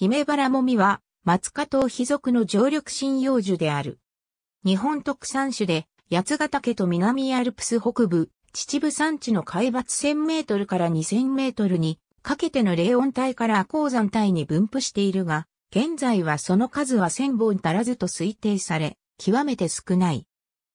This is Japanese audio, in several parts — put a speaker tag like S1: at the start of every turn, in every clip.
S1: 姫原もみは、松下島貴属の常緑針葉樹である。日本特産種で、八ヶ岳と南アルプス北部、秩父山地の海抜1000メートルから2000メートルに、かけての霊音帯から鉱山帯に分布しているが、現在はその数は1000本足らずと推定され、極めて少ない。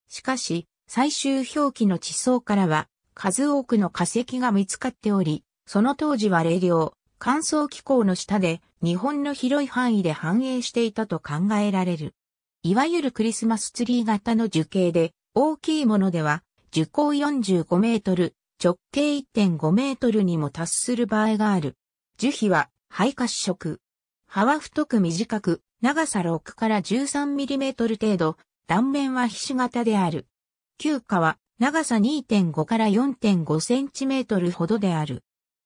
S1: しかし、最終表記の地層からは、数多くの化石が見つかっており、その当時は霊量、乾燥気候の下で日本の広い範囲で繁栄していたと考えられる。いわゆるクリスマスツリー型の樹形で、大きいものでは、樹高45メートル、直径1.5メートルにも達する場合がある。樹皮は、肺褐色。葉は太く短く、長さ6から13ミリメートル程度、断面は皮脂型である。旧花は長さ2.5から4.5センチメートルほどである。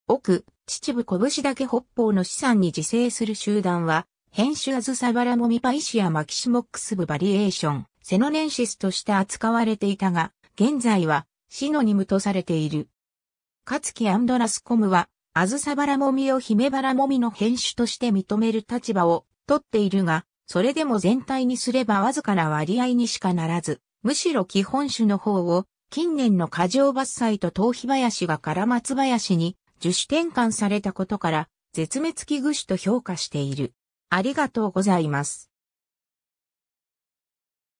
S1: 奥、秩父拳け北方の資産に自生する集団は、編集アズサバラモミパイシアマキシモックスブバリエーション、セノネンシスとして扱われていたが、現在はシノニムとされている。かつきアンドラスコムは、アズサバラモミをヒメバラモミの編種として認める立場を取っているが、それでも全体にすればわずかな割合にしかならず、むしろ基本種の方を、近年の過剰伐採と頭皮林が唐松林に樹種転換されたことから、絶滅危惧種と評価している。ありがとうございます。